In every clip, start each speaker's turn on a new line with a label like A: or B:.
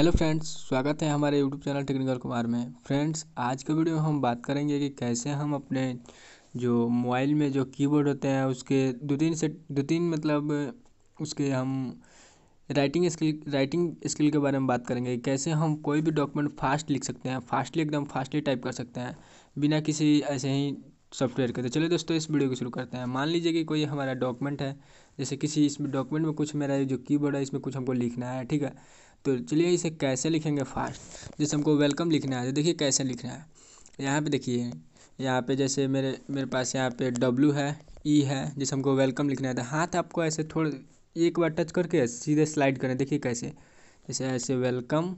A: hello friends स्वागत है हमारे यूट्यूब चैनल टेक्निकल कुमार में फ्रेंड्स आज के वीडियो में हम बात करेंगे कि कैसे हम अपने जो मोबाइल में जो कीबोर्ड होते हैं उसके दो तीन से दो तीन मतलब उसके हम राइटिंग स्किल राइटिंग स्किल के बारे में बात करेंगे कैसे हम कोई भी डॉक्यूमेंट फास्ट लिख सकते हैं फास्टली एकदम फास्टली टाइप कर सकते हैं बिना किसी ऐसे ही सॉफ्टवेयर के तो चलिए दोस्तों इस वीडियो को शुरू करते हैं मान लीजिए कि कोई हमारा डॉक्यूमेंट है जैसे किसी इस डॉक्यूमेंट में कुछ मेरा जो कीबोर्ड है इसमें कुछ हमको लिखना है ठीक है तो चलिए इसे कैसे लिखेंगे फास्ट जैसे हमको वेलकम लिखना है तो देखिए कैसे लिखना है यहाँ पे देखिए यहाँ पे जैसे मेरे मेरे पास यहाँ पे डब्ल्यू है ई e है जैसे हमको वेलकम लिखना है तो हाथ आपको ऐसे थोड़ा एक बार टच करके सीधे स्लाइड करें देखिए कैसे जैसे ऐसे वेलकम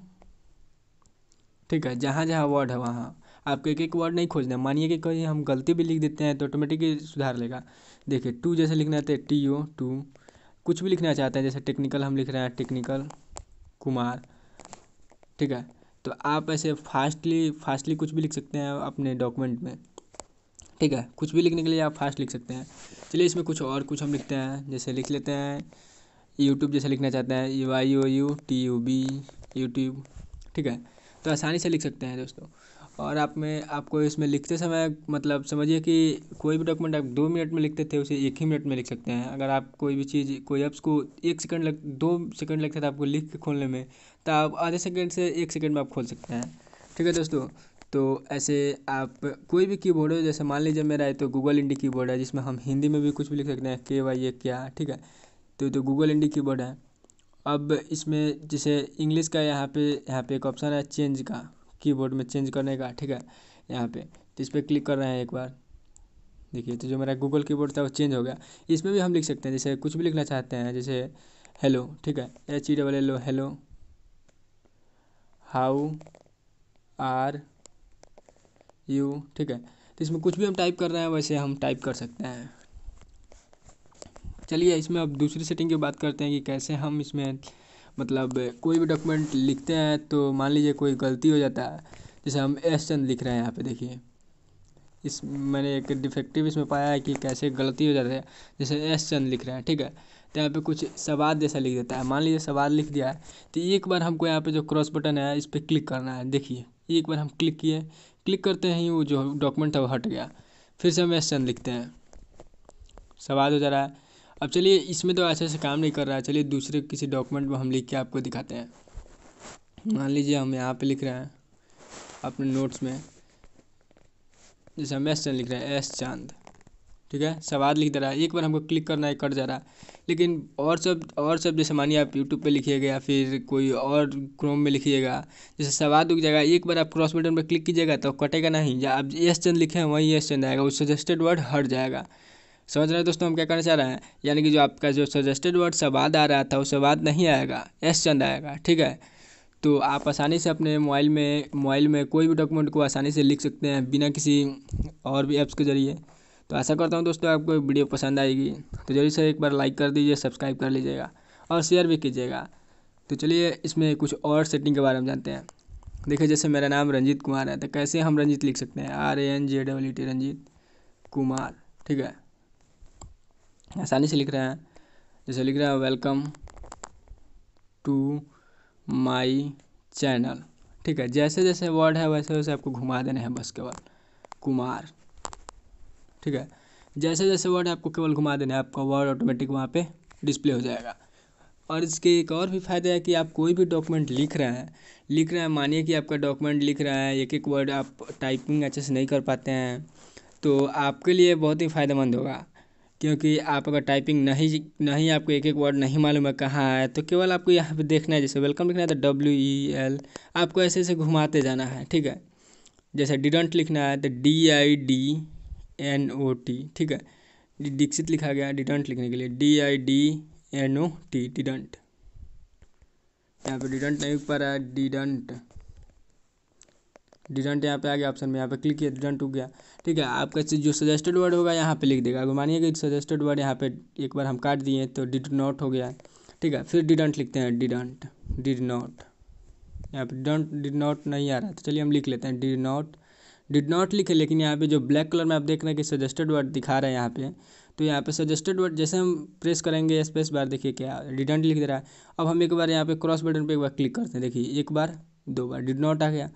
A: ठीक है जहाँ जहाँ वर्ड है वहाँ आपको एक एक वर्ड नहीं खोजना मानिए कि कहीं हम गलती भी लिख देते हैं तो ऑटोमेटिकली सुधार लेगा देखिए टू जैसे लिखना है टी ओ टू कुछ भी लिखना चाहते हैं जैसे टेक्निकल हम लिख रहे हैं टेक्निकल कुमार ठीक है तो आप ऐसे फास्टली फास्टली कुछ भी लिख सकते हैं अपने डॉक्यूमेंट में ठीक है कुछ भी लिखने के लिए आप फास्ट लिख सकते हैं चलिए इसमें कुछ और कुछ हम लिखते हैं जैसे लिख लेते हैं यूट्यूब जैसे लिखना चाहते हैं U I O U T U B YouTube ठीक है तो आसानी से लिख सकते हैं दोस्तों और आप में आपको इसमें लिखते समय मतलब समझिए कि कोई भी डॉक्यूमेंट आप दो मिनट में लिखते थे उसे एक ही मिनट में लिख सकते हैं अगर आप कोई भी चीज़ कोई ऐप्स को एक सेकंड लग दो सेकंड लगता था आपको लिख के खोलने में तो आप आधे सेकंड से एक सेकंड में आप खोल सकते हैं ठीक है दोस्तों तो ऐसे आप कोई भी कीबोर्ड हो जैसे मान लीजिए मेरा है तो गूगल इंडी कीबोर्ड है जिसमें हम हिंदी में भी कुछ भी लिख सकते हैं के वाई ए क्या ठीक है तो जो गूगल इंडी कीबोर्ड है अब इसमें जैसे इंग्लिश का यहाँ पे यहाँ पे एक ऑप्शन है चेंज का कीबोर्ड में चेंज करने का ठीक है यहाँ पे तो इस पर क्लिक कर रहे हैं एक बार देखिए तो जो मेरा गूगल कीबोर्ड था वो चेंज हो गया इसमें भी हम लिख सकते हैं जैसे कुछ भी लिखना चाहते हैं जैसे हेलो ठीक है H E double L O hello how are you ठीक है तो इसमें कुछ भी हम टाइप कर रहे हैं वैसे हम टाइप कर सकते हैं चलिए इसमें अब दूसरी सेटिंग की बात करते हैं कि कैसे हम इसमें मतलब कोई भी डॉक्यूमेंट लिखते हैं तो मान लीजिए कोई गलती हो जाता है जैसे हम एस चंद लिख रहे हैं यहाँ पे देखिए इस मैंने एक डिफेक्टिव इसमें पाया है कि कैसे गलती हो जाती है जैसे एस चंद लिख रहे हैं ठीक है तो यहाँ पे कुछ सवाल जैसा लिख देता है मान लीजिए सवाल लिख दिया है तो एक बार हमको यहाँ पे जो क्रॉस बटन है इस पर क्लिक करना है देखिए एक बार हम क्लिक किए क्लिक करते हैं वो जो डॉक्यूमेंट था वो हट गया फिर से हम एस चंद लिखते हैं सवाल हो जा रहा है अब चलिए इसमें तो ऐसे ऐसे काम नहीं कर रहा है चलिए दूसरे किसी डॉक्यूमेंट में हम लिख के आपको दिखाते हैं मान लीजिए हम यहाँ पे लिख रहे हैं अपने नोट्स में जैसे हम एस चंद लिख रहे हैं एस चांद ठीक है सवाल लिख दे रहा है एक बार हमको क्लिक करना है कट जा रहा है लेकिन और सब और सब जैसे मानिए आप यूट्यूब पे लिखिएगा या फिर कोई और क्रोम में लिखिएगा जैसे सवाल उग जाएगा एक बार आप क्रॉस बटन पर क्लिक कीजिएगा तो कटेगा नहीं या आप एस चंद लिखे हैं वहीं एस चंद आएगा वो सजेस्टेड वर्ड हट जाएगा समझ रहे हैं दोस्तों हम क्या करना चाह रहे हैं यानी कि जो आपका जो सजेस्टेड वर्ड सवाद आ रहा था वो सवाद नहीं आएगा एस चंद आएगा ठीक है तो आप आसानी से अपने मोबाइल में मोबाइल में कोई भी डॉक्यूमेंट को आसानी से लिख सकते हैं बिना किसी और भी ऐप्स के ज़रिए तो ऐसा करता हूँ दोस्तों आपको वीडियो पसंद आएगी तो जरूर से एक बार लाइक कर दीजिए सब्सक्राइब कर लीजिएगा और शेयर भी कीजिएगा तो चलिए इसमें कुछ और सेटिंग के बारे में जानते हैं देखिए जैसे मेरा नाम रंजीत कुमार है तो कैसे हम रंजीत लिख सकते हैं R A N J W T Ranjeet Kumar ठीक है आसानी से लिख रहे हैं जैसे लिख रहे हैं वेलकम टू माई चैनल ठीक है जैसे जैसे वर्ड है वैसे वैसे आपको घुमा देने हैं बस केवल कुमार ठीक है जैसे जैसे वर्ड है आपको केवल घुमा देना है आपका वर्ड ऑटोमेटिक वहाँ पे डिस्प्ले हो जाएगा और इसके एक और भी फायदा है कि आप कोई भी डॉक्यूमेंट लिख रहे हैं लिख रहे हैं मानिए कि आपका डॉक्यूमेंट लिख रहा है एक एक वर्ड आप टाइपिंग अच्छे से नहीं कर पाते हैं तो आपके लिए बहुत ही फ़ायदेमंद होगा क्योंकि आप अगर टाइपिंग नहीं नहीं आपको एक एक वर्ड नहीं मालूम है कहाँ है तो केवल आपको यहाँ पे देखना है जैसे वेलकम लिखना है तो डब्ल्यू ई एल आपको ऐसे ऐसे घुमाते जाना है ठीक है जैसे डिडंट लिखना है तो D I D N O T ठीक है डिक्सित लिखा गया डिडंट लिखने के लिए D I D N O T didn't यहाँ पर डिडंट नहीं पा रहा है डिडंट डिडंट तो यहाँ पे आ गया ऑप्शन में यहाँ पे क्लिक किया डिडंट उग गया ठीक है आपका जो सजेस्टेड वर्ड होगा यहाँ पे लिख देगा अगर मानिए कि सजेस्टेड वर्ड यहाँ पे एक बार हम काट दिए तो डिड नॉट हो गया ठीक है फिर डिडंट लिखते हैं डिडंट डिड नॉट यहाँ पे डोंट डिड नॉट नहीं आ रहा तो चलिए हम लिख लेते हैं डिड नॉट डिड नॉट लिखे लेकिन यहाँ पे जो ब्लैक कलर में आप देख रहे हैं कि सजेस्टेड वर्ड दिखा रहे हैं यहाँ पे तो यहाँ पे सजेस्टेड वर्ड जैसे हम प्रेस करेंगे स्पेस बार देखिए क्या डिडेंट लिख दे रहा है अब हम एक बार यहाँ पे क्रॉस बटन पे एक बार क्लिक करते हैं देखिए एक बार दो बार डिड नॉट आ गया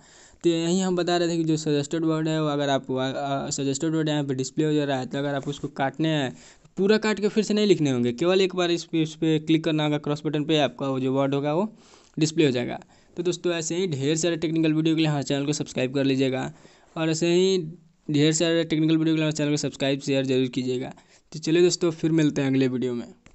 A: तो यही हम बता रहे थे कि जो सजेस्टेड वर्ड है वो अगर आप सजेस्टेड वर्ड यहाँ पर डिस्प्ले हो जा रहा है तो अगर आप उसको काटने हैं पूरा काट के फिर से नहीं लिखने होंगे केवल एक बार इस पर इस पर क्लिक करना होगा क्रॉस बटन पे आपका वो जो वर्ड होगा वो डिस्प्ले हो जाएगा तो दोस्तों ऐसे ही ढेर सारे टेक्निकल वीडियो के लिए हमारे चैनल को सब्सक्राइब कर लीजिएगा और ऐसे ही ढेर सारे टेक्निकल वीडियो के लिए हमारे चैनल को सब्सक्राइब शेयर जरूर कीजिएगा तो चलिए दोस्तों फिर मिलते हैं अगले वीडियो में